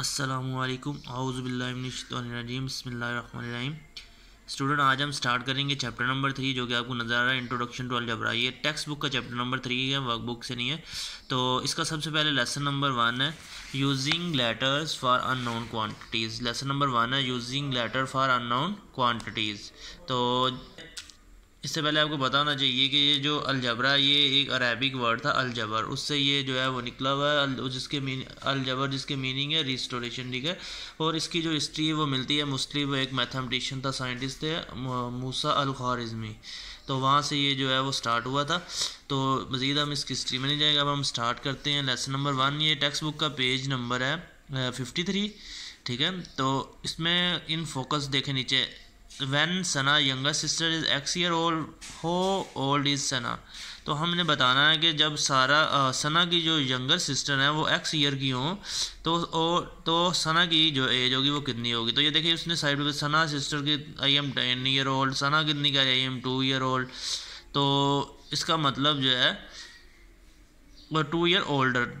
असलकम आउज़बिल्लिमिनजीम बसमीम स्टूडेंट आज हम स्टार्ट करेंगे चैप्टर नंबर थ्री जो कि आपको नज़र आ रहा है इंट्रोडक्शन टू अलजबरा ये टेक्स्ट बुक का चैप्टर नंबर थ्री है वर्कबुक से नहीं है तो इसका सबसे पहले लेसन नंबर वन है using letters for unknown quantities lesson number one है using letter for unknown quantities तो इससे पहले आपको बताना चाहिए कि ये जो अलजबरा ये एक अरबिक वर्ड था अलजबर उससे ये जो है वो निकला हुआ है जिसके मीन अलजबर जिसके मीनिंग है रिस्टोरेशन ठीक है और इसकी जो हिस्ट्री वो मिलती है मुस्लिम वो एक मैथमेटिशियन था साइंटिस्ट थे मूसा अल खारजमी तो वहाँ से ये जो है वो स्टार्ट हुआ था तो मज़ीद हम इसकी हिस्ट्री में नहीं जाएंगे अब हम स्टार्ट करते हैं लेसन नंबर वन ये टेक्स्ट बुक का पेज नंबर है फिफ्टी थ्री ठीक है तो इसमें इन फोकस देखें नीचे when Sana younger sister is X year old how old is Sana तो हमने बताना है कि जब सारा आ, सना की जो यंगर सिस्टर है वो एक्स ईयर की हो तो ओ, तो सना की जो एज होगी वो कितनी होगी तो ये देखिए उसने साइड पर सना सिस्टर की I am ten year old Sana कितनी का I am two year old तो इसका मतलब जो है वो टू ईयर ओल्डर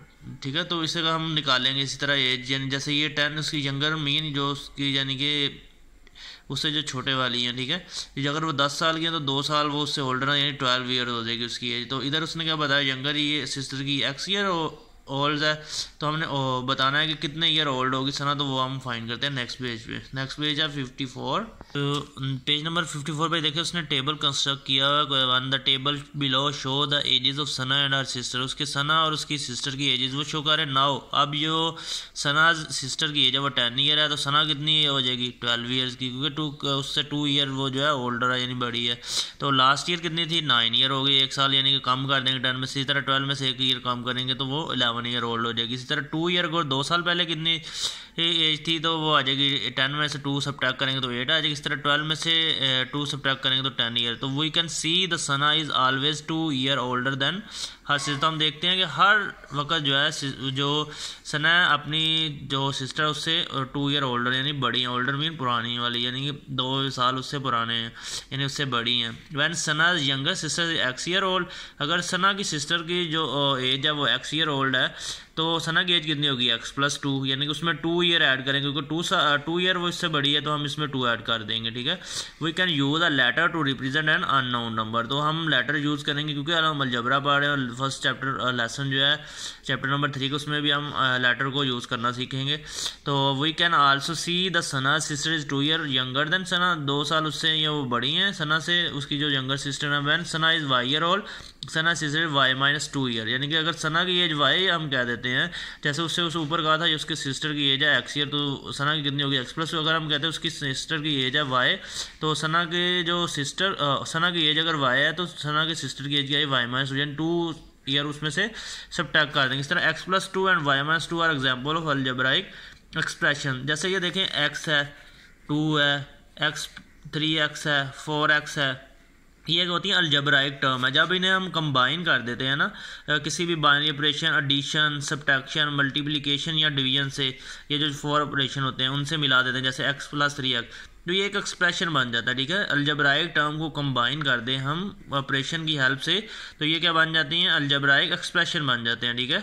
ठीक है तो इसे हम निकालेंगे इसी तरह एज यानी जैसे ये टेन उसकी यंगर मीन जो उसकी यानी कि उससे जो छोटे वाली हैं ठीक है ये अगर वो दस साल की है तो दो साल वो उससे होल्डर है यानी ट्वेल्व ईयर हो जाएगी उसकी एज तो इधर उसने क्या बताया यंगर ये सिस्टर की एक्स ईयर और ओल्ड है तो हमने ओ, बताना है कि कितने ईयर ओल्ड होगी सना तो वो हम फाइंड करते हैं नेक्स्ट पेज पे नेक्स्ट पेज है फिफ्टी फोर तो पेज नंबर फिफ्टी फोर पर देखिए उसने टेबल कंस्ट्रक्ट किया हुआ the table below show the ages of Sana and her sister उसके सना और उसकी सिस्टर की एजेस वो शो कर रहे नाओ अब जो सना सिस्टर की एज है वो टेन ईयर है तो सना कितनी हो जाएगी ट्वेल्व ईयर्स की क्योंकि टू उससे टू ईयर वो जो है ओल्डर है यानी बड़ी है तो लास्ट ईयर कितनी थी नाइन ईयर हो गई एक साल यानी कि कम कर देंगे टेन में से इसी तरह ट्वेल्व में से एक ईयर कम करेंगे तो वो इलेवन सेवन ईयर ओल्ड हो जाएगी इसी तरह टू ईयर को दो साल पहले कितनी एज थी तो वो आ जाएगी टेन में से टू सब करेंगे तो एट आ जाएगी इस तरह ट्वेल्व में से टू eh, सब करेंगे तो टेन ईयर तो we can see the Sana is always two year older than her हाँ, सिस्टम देखते हैं कि हर वक्त जो है जो सना अपनी जो सिस्टर उससे टू ईयर ओल्डर यानी बड़ी हैं ओल्डर मीन पुरानी वाली यानी कि दो साल उससे पुराने हैं यानी उससे बड़ी हैं when Sana younger sister X year old अगर सना की सिस्टर की जो एज है वो एक्स ईयर ओल्ड है तो सना की एज कितनी होगी एक्स प्लस टू यानी कि उसमें टू ईयर ऐड करें क्योंकि टू टू ईयर वो इससे बड़ी है तो हम इसमें टू ऐड कर देंगे ठीक है we can use a letter to represent an unknown number तो हम लेटर यूज़ करेंगे क्योंकि हम अलजबरा पढ़ रहे हैं फर्स्ट चैप्टर लेसन जो है चैप्टर नंबर थ्री के उसमें भी हम लेटर uh, को यूज़ करना सीखेंगे तो we can also see the Sana sister is two year younger than Sana दो साल उससे या वो बड़ी हैं सना से उसकी जो यंगर सिस्टर है when Sana is Y year old Sana sister Y minus two year यानी कि अगर सना की एज वाई हम कह देते हैं जैसे उससे उस ऊपर कहा था उसके सिस्टर की एज है एक्स ईयर तो सना की कितनी होगी एक्स प्लस तो अगर हम कहते हैं उसकी सिस्टर की एज है वाई तो सना के जो सिस्टर सना की एज अगर वाई है तो सना के सिस्टर की एज क्या है वाई माइनस यानी टू ईयर उसमें से सब टैग कर देंगे इस तरह X plus two and Y minus two are example of algebraic expression जैसे ये देखें एक्स है टू है एक्स थ्री एक्स है फोर एक्स है ये जो होती है अलजबरा एक टर्म है जब इन्हें हम कंबाइन कर देते हैं ना किसी भी binary operation addition subtraction multiplication या डिवीजन से ये जो फोर ऑपरेशन होते हैं उनसे मिला देते हैं जैसे एक्स प्लस थ्री एक्स तो ये एक एक्सप्रेशन बन जाता है ठीक है अलजबराइक टर्म को कंबाइन कर दें हम ऑपरेशन की हेल्प से तो ये क्या बन जाती हैं अलजबराइक एक्सप्रेशन बन जाते हैं ठीक है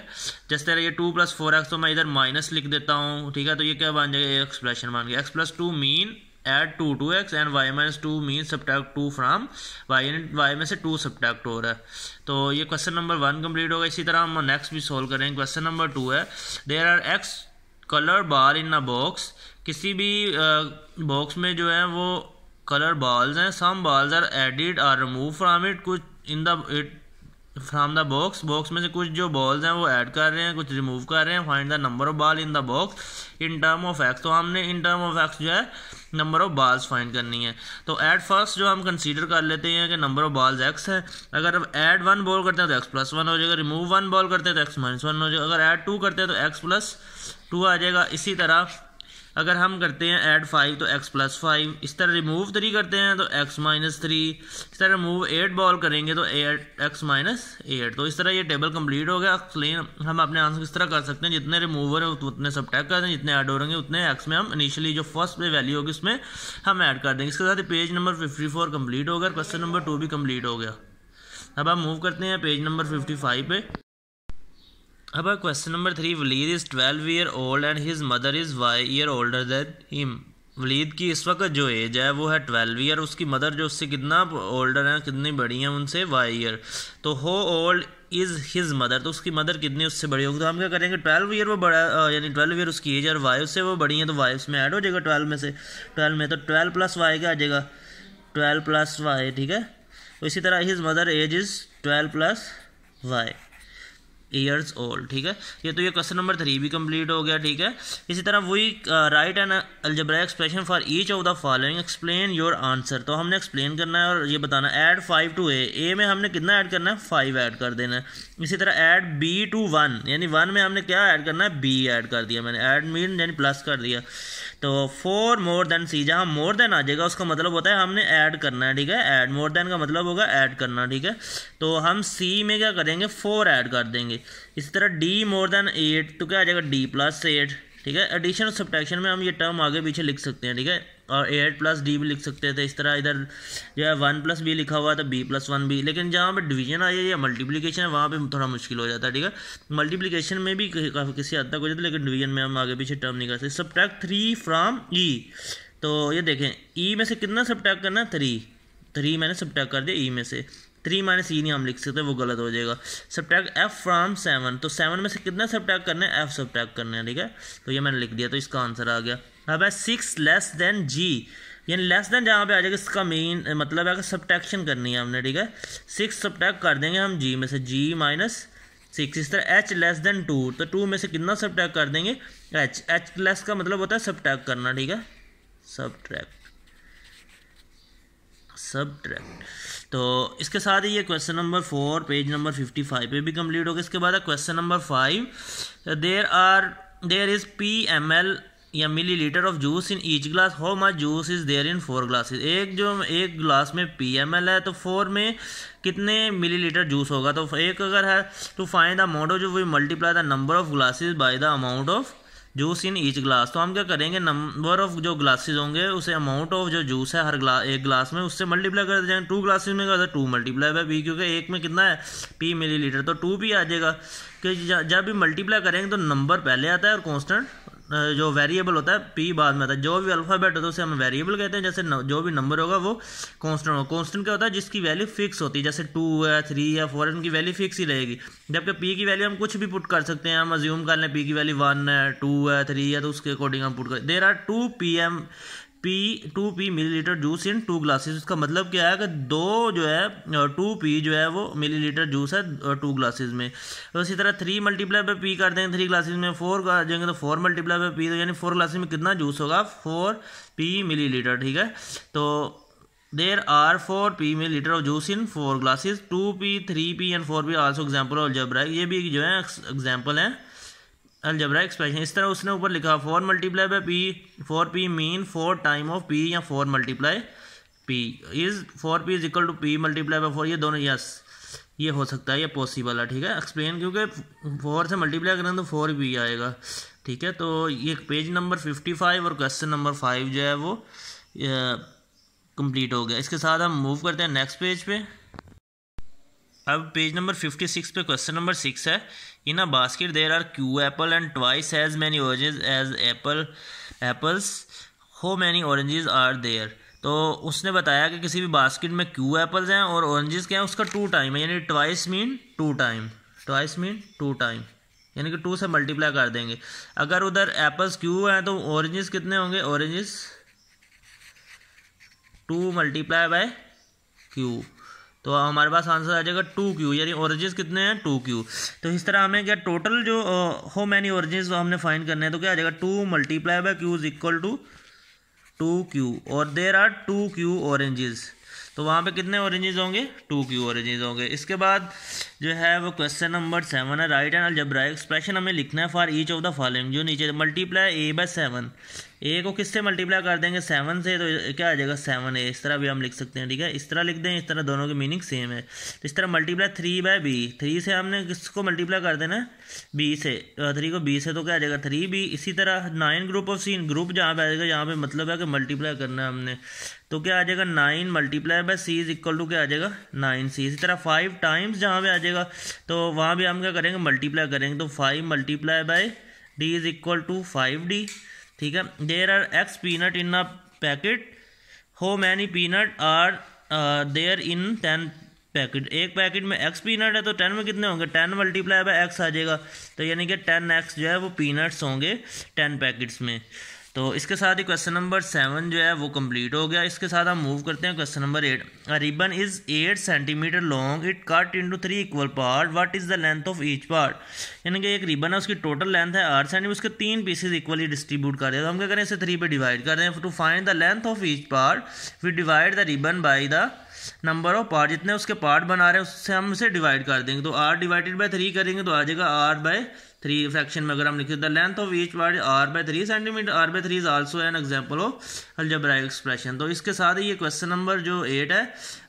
जैसे तरह ये टू प्लस फोर एक्स तो मैं इधर माइनस लिख देता हूँ ठीक है तो ये क्या बन जाएगा एक्सप्रेशन बन गया X plus two mean add two to X and Y minus two mean subtract two from Y Y में से टू सब्टैक्ट हो रहा है तो ये क्वेश्चन नंबर वन कम्प्लीट होगा इसी तरह हम नेक्स्ट भी सोल्व करेंगे क्वेश्चन नंबर टू है there are X colour bar in a box किसी भी बॉक्स uh, में जो है वो कलर बॉल्स हैं some balls are added or remove from it कुछ in the it from the box box में से कुछ जो बॉल्स हैं वो ऐड कर रहे हैं कुछ रिमूव कर रहे हैं find the number of ball in the box in term of X तो हमने इन टर्म ऑफ एक्स जो है नंबर ऑफ बॉल्स फाइंड करनी है तो एट फर्स्ट जो हम कंसीडर कर लेते हैं कि नंबर ऑफ बॉल्स एक्स है अगर हम ऐड वन बॉल करते हैं तो एक्स प्लस वन हो जाएगा रिमूव वन बॉल करते हैं तो एक्स माइनस वन हो जाएगा अगर ऐड टू करते हैं तो एक्स प्लस टू आ जाएगा इसी तरह अगर हम करते हैं ऐड फाइव तो एक्स प्लस फाइव इस तरह रिमूव थ्री करते हैं तो एक्स माइनस थ्री इस तरह रिमूव एट बॉल करेंगे तो एट एक्स माइनस एट तो इस तरह ये टेबल कंप्लीट हो गया एक्सप्लेन हम अपने आंसर किस तरह कर सकते हैं जितने रिमूवर हैं उतने सब टैक कर दें जितने ऐड हो रहे उतने एक्स में हम इनिशियली जो फर्स्ट पे वैल्यू होगी उसमें हम ऐड कर देंगे इसके साथ page number fifty four complete हो गया क्वेश्चन नंबर टू भी कम्प्लीट हो गया अब हम मूव करते हैं पेज नंबर फिफ्टी फाइव पे अब question number three Walid is twelve year old and his mother is Y year older than him Walid की इस वक्त जो एज है वो है ट्वेल्व ईयर उसकी मदर जो उससे कितना ओल्डर है कितनी बड़ी हैं उनसे वाई ईयर तो हो ओल्ड इज़ हिज मदर तो उसकी मदर कितनी उससे बड़ी होगी तो हम क्या करेंगे ट्वेल्व ईयर वो बड़ा यानी ट्वेल्व ईयर उसकी एज और वाई उससे वो बड़ी हैं तो वाई उसमें ऐड हो जाएगा ट्वेल्व में से ट्वेल्व में तो ट्वेल्व प्लस वाई का आ जाएगा ट्वेल्व प्लस वाई ठीक है तो इसी तरह his mother age is twelve plus Y years old ठीक है ये तो ये क्वेश्चन नंबर थ्री भी कंप्लीट हो गया ठीक है इसी तरह वही write and algebra expression for each of the following explain your answer तो हमने एक्सप्लेन करना है और ये बताना add five to A A में हमने कितना ऐड करना है फाइव ऐड कर देना है इसी तरह ऐड बी टू वन यानी वन में हमने क्या ऐड करना है बी ऐड कर दिया मैंने ऐड मीन यानी प्लस कर दिया तो फोर मोर देन सी जहाँ मोर देन आ जाएगा उसका मतलब होता है हमने ऐड करना है ठीक है ऐड मोर देन का मतलब होगा ऐड करना ठीक है तो हम सी में क्या करेंगे फोर ऐड कर देंगे इसी तरह डी मोर देन एट तो क्या आ जाएगा डी प्लस एट ठीक है एडिशन और सब्ट्रैक्शन में हम ये टर्म आगे पीछे लिख सकते हैं ठीक है और ए एट प्लस डी भी लिख सकते थे इस तरह इधर जो है वन प्लस बी लिखा हुआ था बी प्लस वन बी लेकिन जहाँ पे डिवीजन आ जाए या मल्टीप्लिकेशन है वहाँ पे थोड़ा मुश्किल हो जाता है ठीक है मल्टीप्लिकेशन में भी काफ़ी किसी हद तक हो जाता है लेकिन डिवीजन में हम आगे पीछे टर्म नहीं कर सकते सब्ट्रैक्ट थ्री फ्राम ई तो ये देखें ई e में से कितना सब्ट्रैक्ट करना थ्री थ्री मैंने सब्ट्रैक्ट कर दिया ई e में से थ्री माइनस ई नहीं हम लिख सकते वो गलत हो जाएगा सब्ट्रैक्ट एफ फ्राम सेवन तो सेवन में से कितना सब्ट्रैक्ट करना है एफ सब्ट्रैक्ट करना है ठीक है तो ये मैंने लिख दिया तो इसका आंसर आ गया अब है सिक्स लेस देन जी यानी लेस देन जहाँ पे आ जाएगा इसका मेन मतलब है कि सब्ट्रैक्शन करनी है हमने ठीक है सिक्स सब्ट्रैक्ट कर देंगे हम जी में से जी माइनस सिक्स इस तरह एच लेस देन टू तो टू में से कितना सब्ट्रैक्ट कर देंगे एच एच लेस का मतलब होता है सब्ट्रैक्ट करना ठीक है सब सब ट्रैक्ट तो इसके साथ ही ये question number four page number fifty five पे भी कंप्लीट गया इसके बाद question number five there are there is P M L या millilitre of juice in each glass how much juice is there in four glasses एक जो एक glass में पी एम एल है तो फोर में कितने मिली लीटर जूस होगा तो एक अगर है तो फाइंड द अमाउंट ऑफ जो we multiply the number of glasses by the amount of juice in each glass तो हम क्या करेंगे नंबर ऑफ जो ग्लासेस होंगे उसे अमाउंट ऑफ जो जूस है हर ग्लास एक ग्लास में उससे मल्टीप्लाई कर देंगे टू ग्लासेस में क्या टू मल्टीप्लाई बाई पी क्योंकि एक में कितना है पी मिली लीटर तो टू पी आ जाएगा कि जब भी मल्टीप्लाई करेंगे तो नंबर पहले आता है और कॉन्स्टेंट जो वेरिएबल होता है पी बाद में आता है जो भी अल्फ़ाबेट होता है उसे हम वेरिएबल कहते हैं जैसे जो भी नंबर होगा वो कॉन्स्टेंट होगा कॉन्स्टेंट क्या होता है जिसकी वैल्यू फिक्स होती है जैसे टू है थ्री है फोर है उनकी वैल्यू फिक्स ही रहेगी जबकि पी की वैल्यू हम कुछ भी पुट कर सकते हैं हम अज्यूम कर लें पी की वैल्यू वन है टू है थ्री है तो उसके अकॉर्डिंग हम पुट कर there are two p m p two p millilitre juice in two glasses इसका मतलब क्या है कि दो जो है टू पी जो है वो मिलीलीटर जूस है टू ग्लासेस में तो इसी तरह थ्री मल्टीप्लाई पर पी कर देंगे थ्री ग्लासेस में फोर जाएंगे तो फोर मल्टीप्लाई पर पी तो यानी फोर ग्लासेस में कितना जूस होगा फोर पी मिलीलीटर ठीक है तो there are four p millilitre of juice in four glasses two p three p and four p also example of algebra ये भी जो है एग्जाम्पल हैं अलजबरा एक्सप्रेशन इस तरह उसने ऊपर लिखा four multiply by p four p mean four time of p या four multiply p is four p is equal to p multiply by four ये दोनों यस ये हो सकता है ये पॉसिबल है ठीक है एक्सप्लेन क्योंकि फोर से मल्टीप्लाई करें तो फोर पी आएगा ठीक है तो ये पेज नंबर फिफ्टी फाइव और क्वेश्चन नंबर फाइव जो है वो कंप्लीट हो गया इसके साथ हम मूव करते हैं नेक्स्ट पेज पे अब पेज नंबर 56 पे क्वेश्चन नंबर सिक्स है in a basket there are q apple and twice as many oranges as apple apples how many oranges are there तो उसने बताया कि किसी भी बास्केट में क्यू एप्पल्स हैं और ऑरेंजेस क्या हैं उसका टू टाइम है यानी twice mean two time twice mean two time यानी कि टू से मल्टीप्लाई कर देंगे अगर उधर एप्पल्स क्यू हैं तो ऑरेंजेस कितने होंगे oranges two multiply by q तो हमारे पास आंसर आ जाएगा टू क्यू यानी ओरिजिन कितने हैं टू क्यू तो इस तरह हमें क्या टोटल जो हो मैनी ओरिजिन हमने फाइंड करने हैं तो क्या आ जाएगा two multiply by q is equal to two q और there are two q oranges तो वहाँ पे कितने ऑरेंजेस होंगे टू क्यू ओरेंजेस होंगे इसके बाद जो है वो क्वेश्चन नंबर सेवन है राइट एंड अलजब्रा एक्सप्रेशन हमें लिखना है for each of the following जो नीचे multiply a by seven a को किससे मल्टीप्लाई कर देंगे सेवन से तो क्या आ जाएगा सेवन ए इस तरह भी हम लिख सकते हैं ठीक है इस तरह लिख दें इस तरह दोनों की मीनिंग सेम है तो इस तरह multiply three by b three से हमने किसको मल्टीप्लाई कर देना बी से थ्री तो को बी से तो क्या आ जाएगा थ्री बी इसी तरह नाइन ग्रुप ऑफ सीन ग्रुप जहाँ पर आ जाएगा यहाँ पर मतलब है कि मल्टीप्लाई करना है हमने तो क्या आ जाएगा nine multiply by c is equal to क्या आ जाएगा नाइन सी इसी तरह फाइव टाइम्स जहाँ पे आ जाएगा तो वहाँ भी हम क्या करेंगे मल्टीप्लाई करेंगे तो five multiply by d is equal to five d ठीक है there are x peanut in a packet how many peanut are there in ten packet एक पैकेट में एक्स पीनट है तो टेन में कितने होंगे टेन मल्टीप्लाई बाय एक्स आ जाएगा तो यानी कि टेन एक्स जो है वो पीनट्स होंगे टेन पैकेट्स में तो इसके साथ ही क्वेश्चन नंबर सेवन जो है वो कंप्लीट हो गया इसके साथ हम मूव करते हैं question number eight ribbon is eight centimetre long it cut into three equal part what is the length of each part यानी कि एक रिबन है उसकी टोटल लेंथ है आठ सेंटीमीटर उसके तीन पीसेज इक्वली डिस्ट्रीब्यूट कर दिया तो हम क्या करें इसे थ्री पे डिवाइड कर रहे हैं to find the length of each part we divide the ribbon by the number of part जितने उसके पार्ट बना रहे हैं उससे हम उसे डिवाइड कर देंगे तो आर डिवाइडेड बाई थ्री करेंगे तो आ जाएगा आर बाय थ्री फ्रैक्शन में अगर हम लिखें the length of each part r by three centimetre r by three is also an example of algebraic expression तो इसके साथ ही ये क्वेश्चन नंबर जो एट है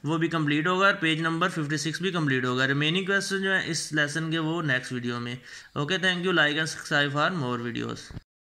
वो भी कंप्लीट होगा और पेज नंबर फिफ्टी सिक्स भी कंप्लीट होगा रिमेनिंग क्वेश्चन जो है इस लेसन के वो नेक्स्ट वीडियो में okay thank you like and subscribe for more videos